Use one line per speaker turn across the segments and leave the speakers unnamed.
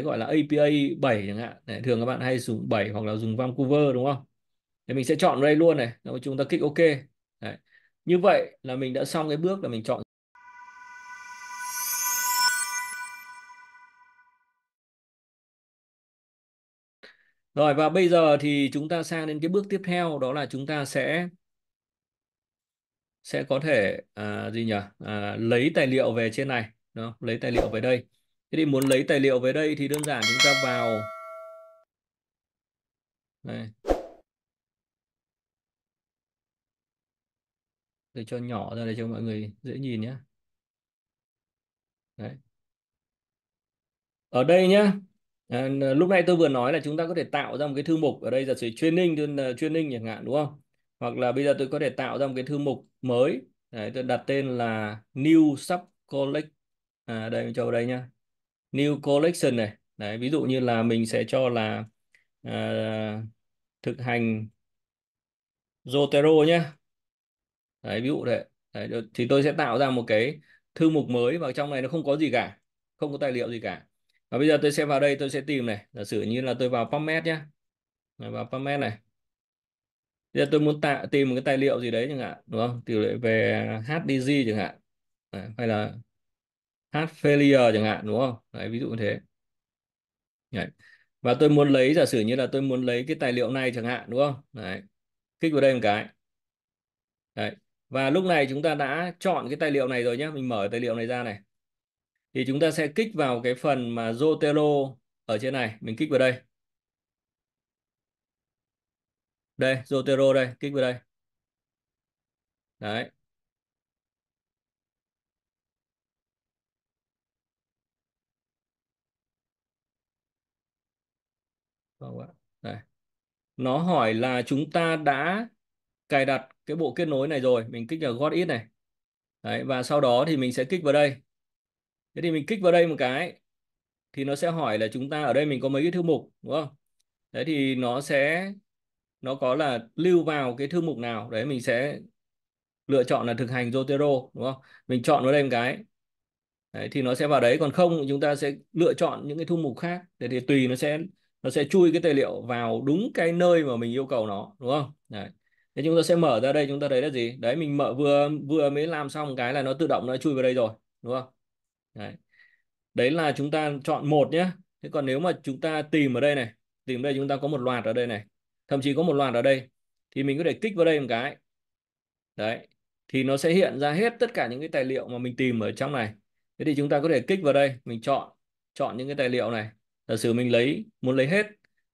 cái gọi là APA 7 chẳng hạn đấy, thường các bạn hay dùng 7 hoặc là dùng Vancouver đúng không thì mình sẽ chọn đây luôn này rồi chúng ta kích OK đấy. như vậy là mình đã xong cái bước là mình chọn Rồi và bây giờ thì chúng ta sang đến cái bước tiếp theo đó là chúng ta sẽ sẽ có thể à, gì nhỉ à, lấy tài liệu về trên này đó lấy tài liệu về đây Thế thì muốn lấy tài liệu về đây thì đơn giản chúng ta vào đây. Để cho nhỏ ra để cho mọi người dễ nhìn nhé. Đấy. Ở đây nhá, à, lúc này tôi vừa nói là chúng ta có thể tạo ra một cái thư mục ở đây giả sử training ờ, training chẳng hạn đúng không? Hoặc là bây giờ tôi có thể tạo ra một cái thư mục mới. Đấy, tôi đặt tên là new sub collect. À, đây cho vào đây nhá new collection này đấy ví dụ như là mình sẽ cho là uh, thực hành Zotero nhé đấy ví dụ đấy. đấy thì tôi sẽ tạo ra một cái thư mục mới và trong này nó không có gì cả không có tài liệu gì cả và bây giờ tôi sẽ vào đây tôi sẽ tìm này giả sử như là tôi vào PubMed nhé này vào PubMed này bây giờ tôi muốn tạo tìm một cái tài liệu gì đấy chẳng hạn đúng không tỷ lệ về HDG chẳng hạn đấy, hay là hát failure chẳng hạn đúng không đấy ví dụ như thế đấy. và tôi muốn lấy giả sử như là tôi muốn lấy cái tài liệu này chẳng hạn đúng không đấy kích vào đây một cái đấy và lúc này chúng ta đã chọn cái tài liệu này rồi nhé mình mở tài liệu này ra này thì chúng ta sẽ kích vào cái phần mà Zotero ở trên này mình kích vào đây đây Zotero đây kích vào đây đấy không vâng ạ đây nó hỏi là chúng ta đã cài đặt cái bộ kết nối này rồi mình kích vào got it này đấy và sau đó thì mình sẽ kích vào đây thế thì mình kích vào đây một cái thì nó sẽ hỏi là chúng ta ở đây mình có mấy cái thư mục đúng không đấy thì nó sẽ nó có là lưu vào cái thư mục nào đấy mình sẽ lựa chọn là thực hành Zotero đúng không mình chọn vào đây một cái đấy, thì nó sẽ vào đấy còn không chúng ta sẽ lựa chọn những cái thư mục khác để thì tùy nó sẽ nó sẽ chui cái tài liệu vào đúng cái nơi mà mình yêu cầu nó đúng không đấy. thế chúng ta sẽ mở ra đây chúng ta thấy là gì đấy mình mở vừa vừa mới làm xong cái là nó tự động nó chui vào đây rồi đúng không đấy đấy là chúng ta chọn một nhé thế còn nếu mà chúng ta tìm ở đây này tìm đây chúng ta có một loạt ở đây này thậm chí có một loạt ở đây thì mình có thể kích vào đây một cái đấy thì nó sẽ hiện ra hết tất cả những cái tài liệu mà mình tìm ở trong này thế thì chúng ta có thể kích vào đây mình chọn chọn những cái tài liệu này giả sử mình lấy muốn lấy hết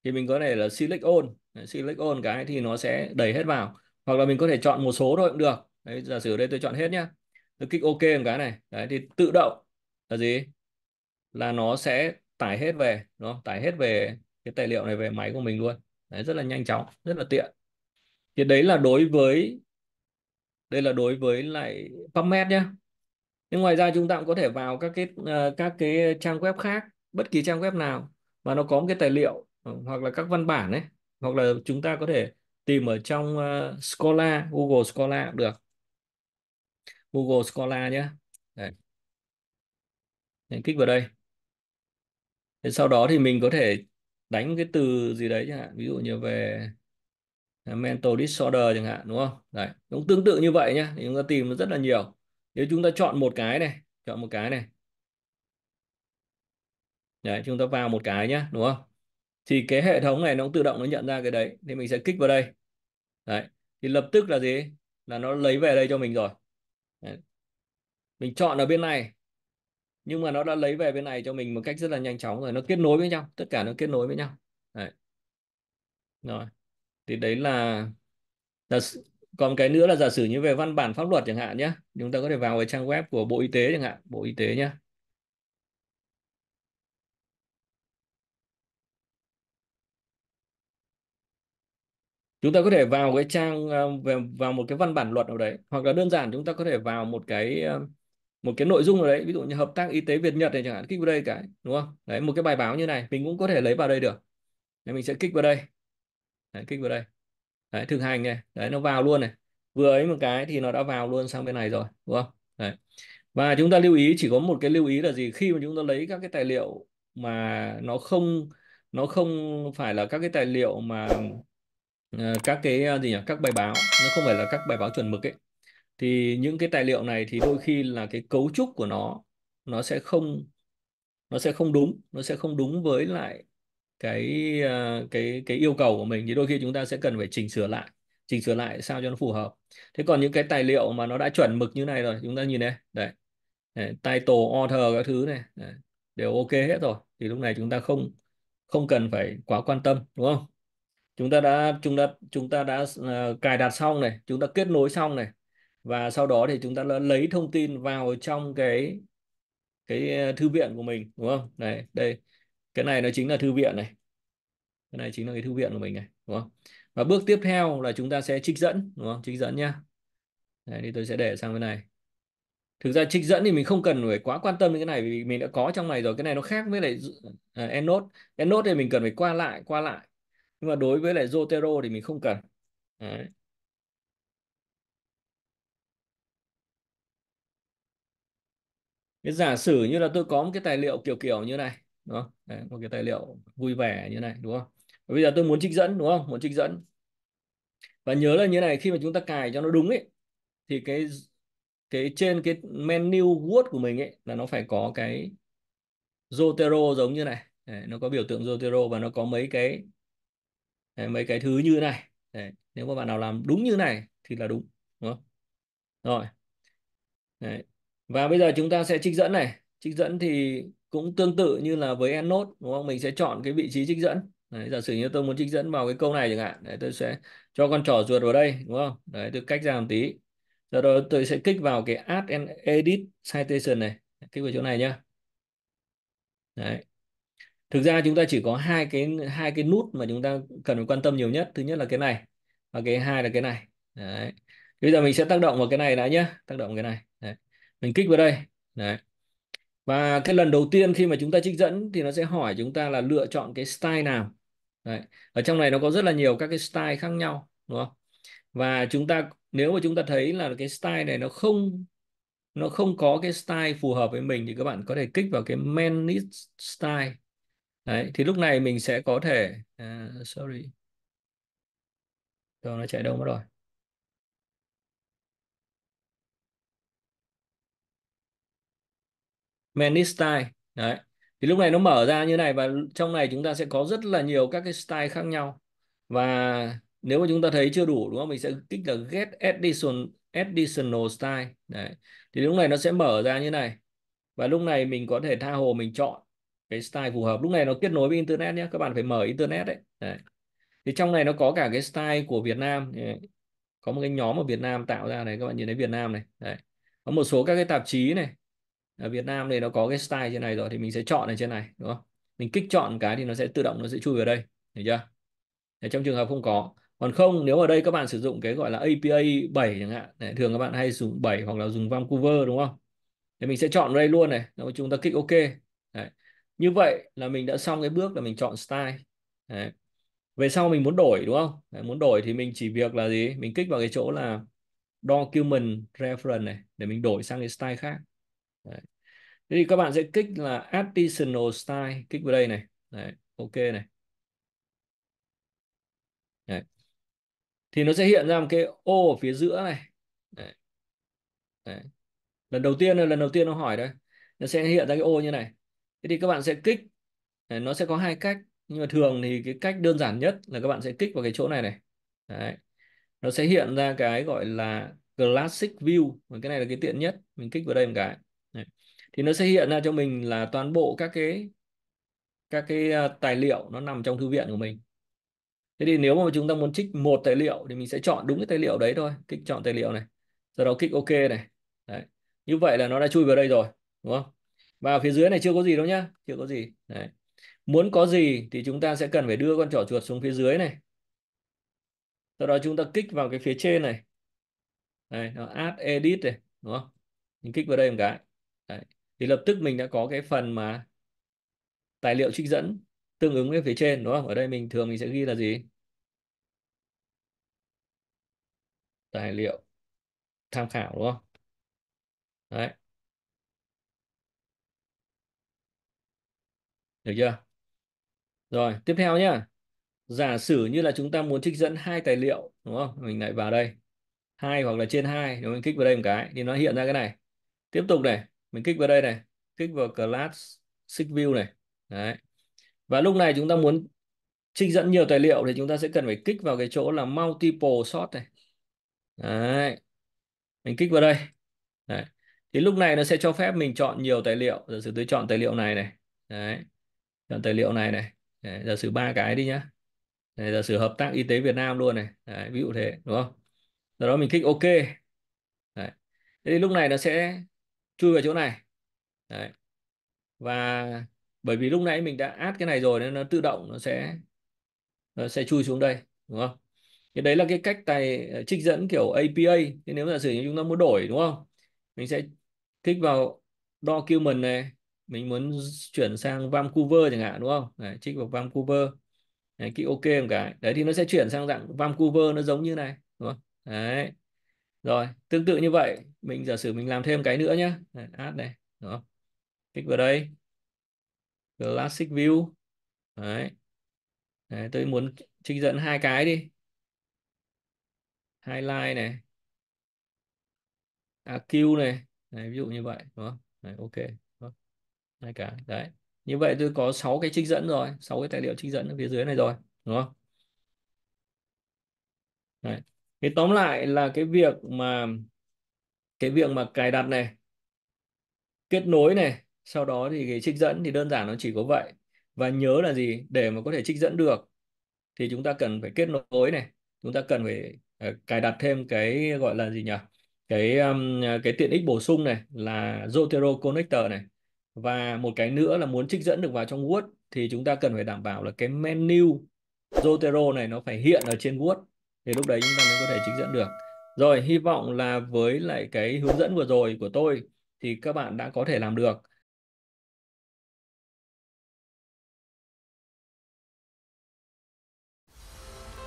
thì mình có thể là select all select all cái thì nó sẽ đẩy hết vào hoặc là mình có thể chọn một số thôi cũng được đấy, giả sử đây tôi chọn hết nhá tôi kích ok một cái này đấy thì tự động là gì là nó sẽ tải hết về nó tải hết về cái tài liệu này về máy của mình luôn đấy, rất là nhanh chóng rất là tiện thì đấy là đối với đây là đối với lại PubMed nhá. nhưng ngoài ra chúng ta cũng có thể vào các cái ờ, các cái trang web khác bất kỳ trang web nào mà nó có một cái tài liệu ờ, hoặc là các văn bản ấy hoặc là chúng ta có thể tìm ở trong uh, Scholar, Google Scholar cũng được. Google Scholar nhé. Đấy. Nên kích vào đây. Thế sau đó thì mình có thể đánh cái từ gì đấy chẳng hạn, ví dụ như về à, mental disorder chẳng hạn đúng không? Đấy, cũng tương tự như vậy nhá, thì chúng ta tìm nó rất là nhiều. Nếu chúng ta chọn một cái này, chọn một cái này đấy chúng ta vào một cái nhá đúng không thì cái hệ thống này nó cũng tự động nó nhận ra cái đấy thì mình sẽ kích vào đây đấy thì lập tức là gì là nó lấy về đây cho mình rồi đấy. mình chọn ở bên này nhưng mà nó đã lấy về bên này cho mình một cách rất là nhanh chóng rồi nó kết nối với nhau tất cả nó kết nối với nhau đấy. rồi thì đấy là, là còn cái nữa là giả sử như về văn bản pháp luật chẳng hạn nhé chúng ta có thể vào cái trang web của bộ y tế chẳng hạn bộ y tế nhé chúng ta có thể vào cái trang ờ, vào một cái văn bản luật nào đấy hoặc là đơn giản chúng ta có thể vào một cái ờ, một cái nội dung nào đấy ví dụ như hợp tác y tế Việt Nhật này chẳng hạn kích vào đây cái đúng không đấy một cái bài báo như này mình cũng có thể lấy vào đây được đấy, mình sẽ kích vào đây đấy, kích vào đây đấy, thực hành này đấy nó vào luôn này vừa ấy một cái thì nó đã vào luôn sang bên này rồi đúng không đấy. và chúng ta lưu ý chỉ có một cái lưu ý là gì khi mà chúng ta lấy các cái tài liệu mà nó không nó không phải là các cái tài liệu mà Ờ, các cái ờ, gì nhỉ các bài báo nó không phải là các bài báo chuẩn mực ấy thì những cái tài liệu này thì đôi khi là cái cấu trúc của nó nó sẽ không nó sẽ không đúng nó sẽ không đúng với lại cái ờ, cái cái yêu cầu của mình thì đôi khi chúng ta sẽ cần phải chỉnh sửa lại chỉnh sửa lại sao cho nó phù hợp thế còn những cái tài liệu mà nó đã chuẩn mực như này rồi chúng ta nhìn đây đấy, đấy title author các thứ này đều ok hết rồi thì lúc này chúng ta không không cần phải quá quan tâm đúng không chúng ta đã chúng ta chúng ta đã uh, cài đặt xong này chúng ta kết nối xong này và sau đó thì chúng ta đã lấy thông tin vào trong cái cái ờ, thư viện của mình đúng không này đây cái này nó chính là thư viện này cái này chính là cái thư viện của mình này đúng không và bước tiếp theo là chúng ta sẽ trích dẫn đúng không trích dẫn nhá Đấy, thì tôi sẽ để sang bên này thực ra trích dẫn thì mình không cần phải quá quan tâm đến cái này vì mình đã có trong này rồi cái này nó khác với lại à, EndNote EndNote thì mình cần phải qua lại qua lại nhưng mà đối với lại Zotero thì mình không cần Đấy. cái giả sử như là tôi có một cái tài liệu kiểu kiểu như này đúng không Đấy, một cái tài liệu vui vẻ như này đúng không Và bây giờ tôi muốn trích dẫn đúng không muốn trích dẫn và nhớ là như này khi mà chúng ta cài cho nó đúng ấy thì cái cái trên cái menu Word của mình ấy là nó phải có cái Zotero giống như này Đấy, nó có biểu tượng Zotero và nó có mấy cái đấy, mấy cái thứ như thế này đấy, nếu mà bạn nào làm đúng như thế này thì là đúng đúng không rồi đấy. và bây giờ chúng ta sẽ trích dẫn này trích dẫn thì cũng tương tự như là với EndNote đúng không mình sẽ chọn cái vị trí trích dẫn đấy, giả sử như tôi muốn trích dẫn vào cái câu này chẳng hạn đấy, tôi sẽ cho con trỏ ruột vào đây đúng không đấy tôi cách ra một tí sau đó tôi sẽ kích vào cái add and edit citation này kích vào chỗ này nhá đấy thực ra chúng ta chỉ có hai cái hai cái nút mà chúng ta cần phải quan tâm nhiều nhất thứ nhất là cái này và cái hai là cái này đấy bây giờ mình sẽ tác động vào cái này đã nhé tác động cái này đấy. mình kích vào đây đấy và cái lần đầu tiên khi mà chúng ta trích dẫn thì nó sẽ hỏi chúng ta là lựa chọn cái style nào đấy. ở trong này nó có rất là nhiều các cái style khác nhau đúng không và chúng ta nếu mà chúng ta thấy là cái style này nó không nó không có cái style phù hợp với mình thì các bạn có thể kích vào cái manage style Đấy, thì lúc này mình sẽ có thể à, sorry. Rồi nó chạy đâu mất rồi. Many style. Đấy. Thì lúc này nó mở ra như này và trong này chúng ta sẽ có rất là nhiều các cái style khác nhau. Và nếu mà chúng ta thấy chưa đủ đúng không? Mình sẽ kích là get additional additional style. Đấy. Thì lúc này nó sẽ mở ra như này. Và lúc này mình có thể tha hồ mình chọn cái style phù hợp lúc này nó kết nối với internet nhé các bạn phải mở internet đấy, đấy. thì trong này nó có cả cái style của Việt Nam có một cái nhóm ở Việt Nam tạo ra này các bạn nhìn thấy Việt Nam này đấy có một số các cái tạp chí này ở Việt Nam này nó có cái style trên này rồi thì mình sẽ chọn ở trên này đúng không mình kích chọn cái thì nó sẽ tự động nó sẽ chui vào đây hiểu chưa đấy, trong trường hợp không có còn không nếu ở đây các bạn sử dụng cái gọi là APA 7 chẳng hạn đấy, thường các bạn hay dùng 7 hoặc là dùng Vancouver đúng không thì mình sẽ chọn đây luôn này chúng ta kích OK đấy như vậy là mình đã xong cái bước là mình chọn style Đấy. về sau mình muốn đổi đúng không Đấy, muốn đổi thì mình chỉ việc là gì mình kích vào cái chỗ là document reference này để mình đổi sang cái style khác Đấy. Thế thì các bạn sẽ kích là additional style kích vào đây này Đấy. ok này Đấy. thì nó sẽ hiện ra một cái ô ở phía giữa này Đấy. Đấy. lần đầu tiên là lần đầu tiên nó hỏi đây nó sẽ hiện ra cái ô như này thế thì các bạn sẽ kích nó sẽ có hai cách nhưng mà thường thì cái cách đơn giản nhất là các bạn sẽ kích vào cái chỗ này này đấy nó sẽ hiện ra cái gọi là classic view và cái này là cái tiện nhất mình kích vào đây một cái đấy. thì nó sẽ hiện ra cho mình là toàn bộ các cái các cái à, tài liệu nó nằm trong thư viện của mình thế thì nếu mà chúng ta muốn trích một tài liệu thì mình sẽ chọn đúng cái tài liệu đấy thôi kích chọn tài liệu này sau đó kích ok này đấy. như vậy là nó đã chui vào đây rồi đúng không vào phía dưới này chưa có gì đâu nhá chưa có gì đấy muốn có gì thì chúng ta sẽ cần phải đưa con trỏ chuột xuống phía dưới này sau đó chúng ta kích vào cái phía trên này đây nó add edit này đúng không mình kích vào đây một cái đấy. thì lập tức mình đã có cái phần mà tài liệu trích dẫn tương ứng với phía trên đúng không ở đây mình thường mình sẽ ghi là gì tài liệu tham khảo đúng không đấy được chưa rồi tiếp theo nhá giả sử như là chúng ta muốn trích dẫn hai tài liệu đúng không mình lại vào đây hai hoặc là trên hai nếu mình kích vào đây một cái thì nó hiện ra cái này tiếp tục này mình kích vào đây này kích vào class seek view này đấy và lúc này chúng ta muốn trích dẫn nhiều tài liệu thì chúng ta sẽ cần phải kích vào cái chỗ là multiple sort này đấy mình kích vào đây đấy. thì lúc này nó sẽ cho phép mình chọn nhiều tài liệu giả sử tôi chọn tài liệu này này đấy chọn tài liệu này này đấy, giả sử ba cái đi nhá đấy, giả sử hợp tác y tế Việt Nam luôn này đấy, ví dụ thế đúng không sau đó mình kích OK đấy. thế thì lúc này nó sẽ chui vào chỗ này đấy. và bởi vì lúc nãy mình đã add cái này rồi nên nó tự động nó sẽ nó sẽ chui xuống đây đúng không thì đấy là cái cách tài ờ, trích dẫn kiểu APA thế nếu giả sử chúng ta muốn đổi đúng không mình sẽ kích vào document này mình muốn chuyển sang Vancouver chẳng hạn đúng không đấy, trích vào Vancouver đấy, kích ok một cái đấy thì nó sẽ chuyển sang dạng Vancouver nó giống như này đúng không đấy rồi tương tự như vậy mình giả sử mình làm thêm cái nữa nhá đấy, add này đúng không kích vào đây classic view đấy, đấy tôi muốn trích dẫn hai cái đi highlight này AQ này đấy, ví dụ như vậy đúng không đấy, ok hai cả đấy như vậy tôi có 6 cái trích dẫn rồi 6 cái tài liệu trích dẫn ở phía dưới này rồi đúng không đấy. thì tóm lại là cái việc mà cái việc mà cài đặt này kết nối này sau đó thì cái trích dẫn thì đơn giản nó chỉ có vậy và nhớ là gì để mà có thể trích dẫn được thì chúng ta cần phải kết nối này chúng ta cần phải uh, cài đặt thêm cái gọi là gì nhỉ cái um, cái tiện ích bổ sung này là Zotero Connector này và một cái nữa là muốn trích dẫn được vào trong Word thì chúng ta cần phải đảm bảo là cái menu Zotero này nó phải hiện ở trên Word thì lúc đấy chúng ta mới có thể trích dẫn được rồi hy vọng là với lại cái hướng dẫn vừa rồi của tôi thì các bạn đã có thể làm được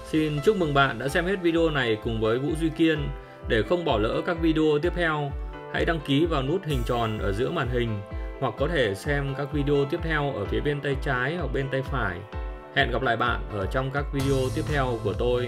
Xin chúc mừng bạn đã xem hết video này cùng với Vũ Duy Kiên. Để không bỏ lỡ các video tiếp theo, hãy đăng ký vào nút hình tròn ở giữa màn hình hoặc có thể xem các video tiếp theo ở phía bên tay trái hoặc bên tay phải. Hẹn gặp lại bạn ở trong các video tiếp theo của tôi.